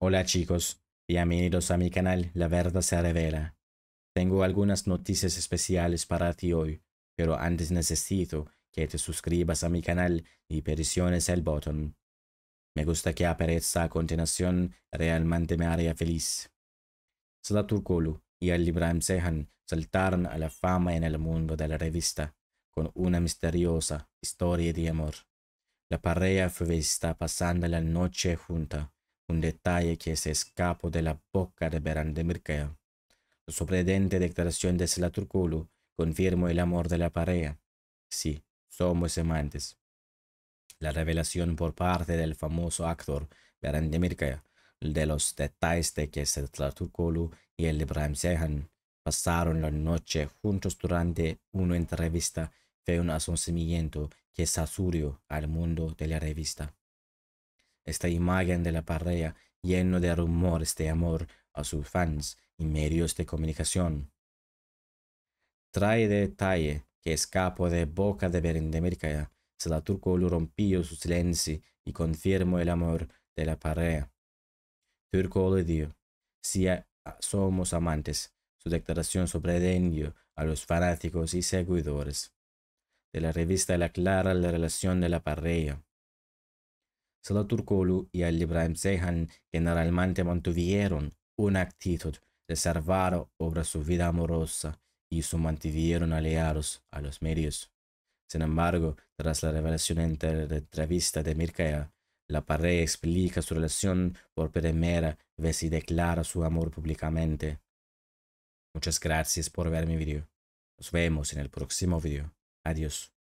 Hola chicos, bienvenidos a mi canal La Verdad se revela. Tengo algunas noticias especiales para ti hoy, pero antes necesito que te suscribas a mi canal y presiones el botón. Me gusta que aparezca a continuación, realmente me haría feliz. salut y el Sehan saltaron a la fama en el mundo de la revista con una misteriosa historia de amor. La pareja fue vista pasando la noche junta un detalle que se escapó de la boca de Berán de La sorprendente declaración de Slaturkulu confirmó el amor de la pareja. Sí, somos amantes. La revelación por parte del famoso actor Berán de de los detalles de que Selaturkulu y el Ibrahim Sehan pasaron la noche juntos durante una entrevista fue un asoncimiento que azurio al mundo de la revista esta imagen de la parrilla lleno de rumores de amor a sus fans y medios de comunicación. Trae detalle que escapó de boca de Berendemirkaya. se la turco lo rompió su silencio y Confirmo el amor de la pareja. Turco le dio, si somos amantes, su declaración sobre Denio a los fanáticos y seguidores. De la revista La Clara la relación de la pareja. Sala Turcolu y el Ibrahim Seyhan generalmente mantuvieron una actitud reservada sobre su vida amorosa y se mantuvieron aliados a los medios. Sin embargo, tras la revelación en la entrevista de Mirkaya, la pareja explica su relación por primera vez y declara su amor públicamente. Muchas gracias por ver mi video. Nos vemos en el próximo video. Adiós.